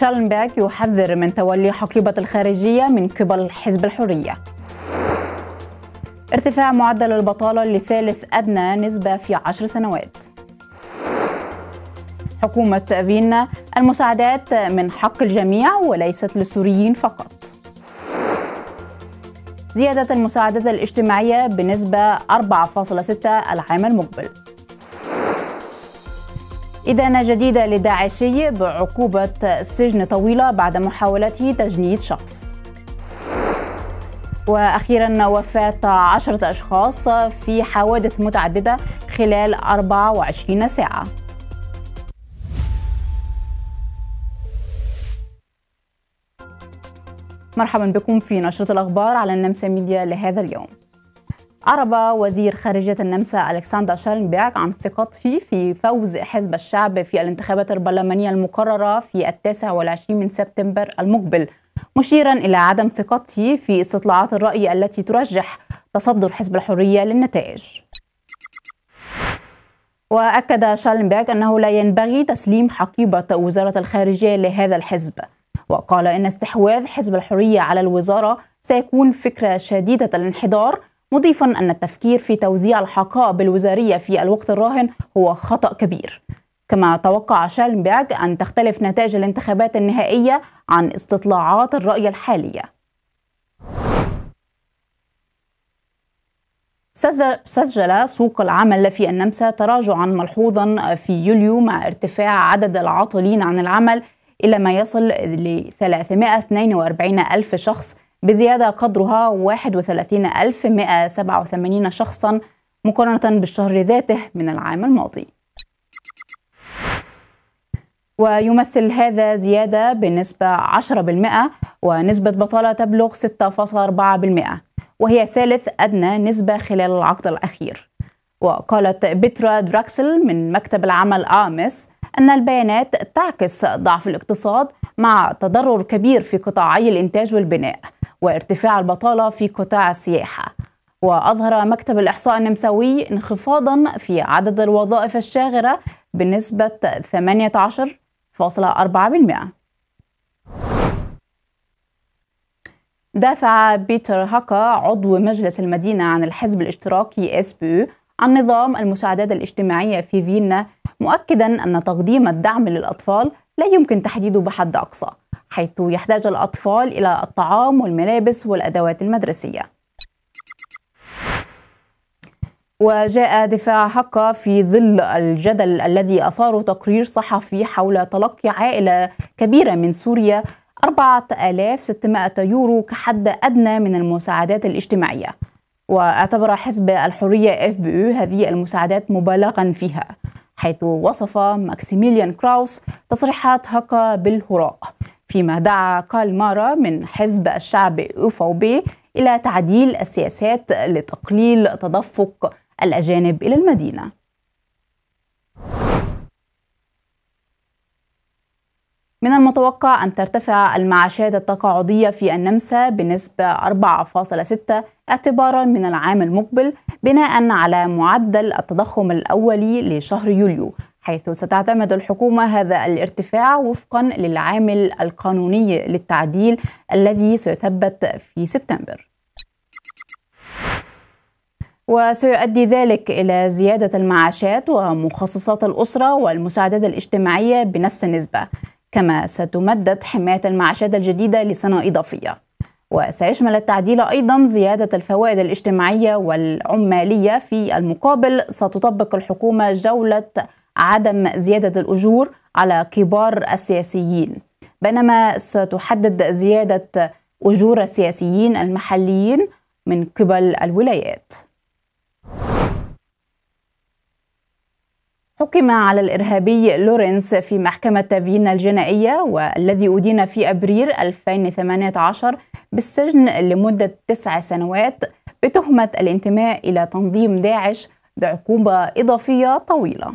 شالنبرغ يحذر من تولي حقيبة الخارجية من قبل حزب الحرية ارتفاع معدل البطالة لثالث أدنى نسبة في عشر سنوات حكومة فيينا المساعدات من حق الجميع وليست للسوريين فقط زيادة المساعدات الاجتماعية بنسبة 4.6 العام المقبل إدانة جديدة لداعشي بعقوبة سجن طويلة بعد محاولته تجنيد شخص وأخيرا وفاة عشرة أشخاص في حوادث متعددة خلال 24 ساعة مرحبا بكم في نشرة الأخبار على النمسا ميديا لهذا اليوم أعرب وزير خارجية النمسا ألكسندر شالنبيرغ عن ثقته في فوز حزب الشعب في الانتخابات البرلمانية المقررة في التاسع والعشرين من سبتمبر المقبل مشيرا إلى عدم ثقته في استطلاعات الرأي التي ترجح تصدر حزب الحرية للنتائج وأكد شالنبيرغ أنه لا ينبغي تسليم حقيبة وزارة الخارجية لهذا الحزب وقال إن استحواذ حزب الحرية على الوزارة سيكون فكرة شديدة الانحدار مضيفا أن التفكير في توزيع الحقائب الوزارية في الوقت الراهن هو خطأ كبير كما توقع شالنبيرغ أن تختلف نتائج الانتخابات النهائية عن استطلاعات الرأي الحالية سجل سوق العمل في النمسا تراجعا ملحوظا في يوليو مع ارتفاع عدد العاطلين عن العمل إلى ما يصل ل 342 ألف شخص بزيادة قدرها 31187 شخصا مقارنة بالشهر ذاته من العام الماضي ويمثل هذا زيادة بنسبة 10% ونسبة بطالة تبلغ 6.4% وهي ثالث أدنى نسبة خلال العقد الأخير وقالت بترا دراكسل من مكتب العمل آمس أن البيانات تعكس ضعف الاقتصاد مع تضرر كبير في قطاعي الإنتاج والبناء وارتفاع البطالة في قطاع السياحة وأظهر مكتب الإحصاء النمساوي انخفاضا في عدد الوظائف الشاغرة بنسبة 18.4% دافع بيتر هاكا عضو مجلس المدينة عن الحزب الاشتراكي اس بي عن نظام المساعدات الاجتماعية في فيينا مؤكدا أن تقديم الدعم للأطفال لا يمكن تحديده بحد أقصى حيث يحتاج الأطفال إلى الطعام والملابس والأدوات المدرسية وجاء دفاع حقه في ظل الجدل الذي أثاره تقرير صحفي حول تلقي عائلة كبيرة من سوريا 4600 يورو كحد أدنى من المساعدات الاجتماعية واعتبر حزب الحرية اف بي هذه المساعدات مبالغا فيها حيث وصف ماكسيميليان كراوس تصريحات هكا بالهراء فيما دعا كارل مارا من حزب الشعب بي إلى تعديل السياسات لتقليل تدفق الأجانب إلى المدينة من المتوقع أن ترتفع المعاشات التقاعدية في النمسا بنسبة 4.6 اعتبارا من العام المقبل بناء على معدل التضخم الأولي لشهر يوليو حيث ستعتمد الحكومة هذا الارتفاع وفقا للعامل القانوني للتعديل الذي سيثبت في سبتمبر وسيؤدي ذلك إلى زيادة المعاشات ومخصصات الأسرة والمساعدات الاجتماعية بنفس النسبة كما ستمدد حماية المعاشات الجديدة لسنة إضافية وسيشمل التعديل أيضا زيادة الفوائد الاجتماعية والعمالية في المقابل ستطبق الحكومة جولة عدم زيادة الأجور على كبار السياسيين بينما ستحدد زيادة أجور السياسيين المحليين من قبل الولايات حكم على الإرهابي لورنس في محكمة فيينا الجنائية والذي أدين في أبريل 2018 بالسجن لمدة تسع سنوات بتهمة الانتماء إلى تنظيم داعش بعقوبة إضافية طويلة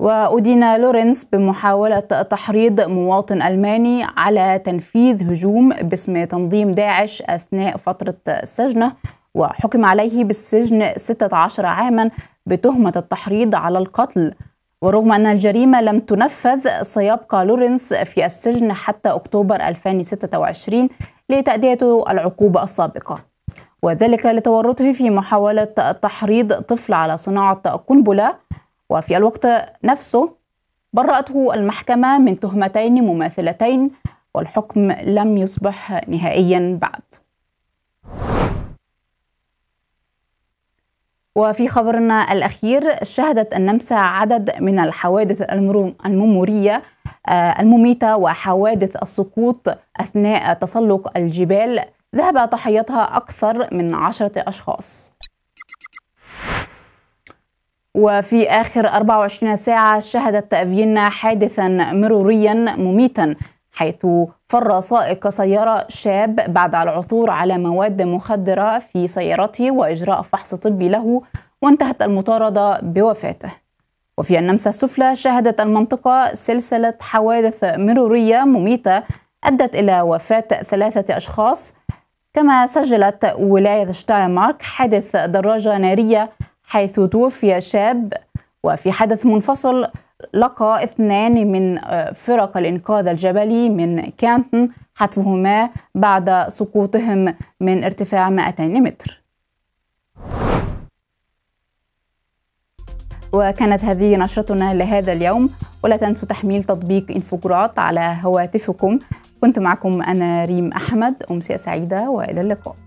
وأدين لورنس بمحاولة تحريض مواطن ألماني على تنفيذ هجوم باسم تنظيم داعش أثناء فترة سجنه وحكم عليه بالسجن 16 عاما بتهمة التحريض على القتل ورغم أن الجريمة لم تنفذ سيبقى لورنس في السجن حتى أكتوبر 2026 لتأدية العقوبة السابقة وذلك لتورطه في محاولة تحريض طفل على صناعة قنبلة وفي الوقت نفسه برأته المحكمة من تهمتين مماثلتين والحكم لم يصبح نهائيا بعد وفي خبرنا الأخير شهدت النمسا عدد من الحوادث الممورية آه، المميتة وحوادث السقوط أثناء تسلق الجبال ذهب ضحيتها أكثر من عشرة أشخاص وفي آخر 24 ساعة شهدت فيينا حادثا مروريا مميتا حيث فر سائق سيارة شاب بعد العثور على مواد مخدرة في سيارته وإجراء فحص طبي له وانتهت المطاردة بوفاته وفي النمسا السفلى شهدت المنطقة سلسلة حوادث مرورية مميتة أدت إلى وفاة ثلاثة أشخاص كما سجلت ولاية شتاينمارك حادث دراجة نارية حيث توفي شاب وفي حدث منفصل لقى اثنان من آه، فرق الإنقاذ الجبلي من كانتن حتفهما بعد سقوطهم من ارتفاع 200 متر وكانت هذه نشرتنا لهذا اليوم ولا تنسوا تحميل تطبيق انفجرات على هواتفكم كنت معكم أنا ريم أحمد أمسية سعيدة وإلى اللقاء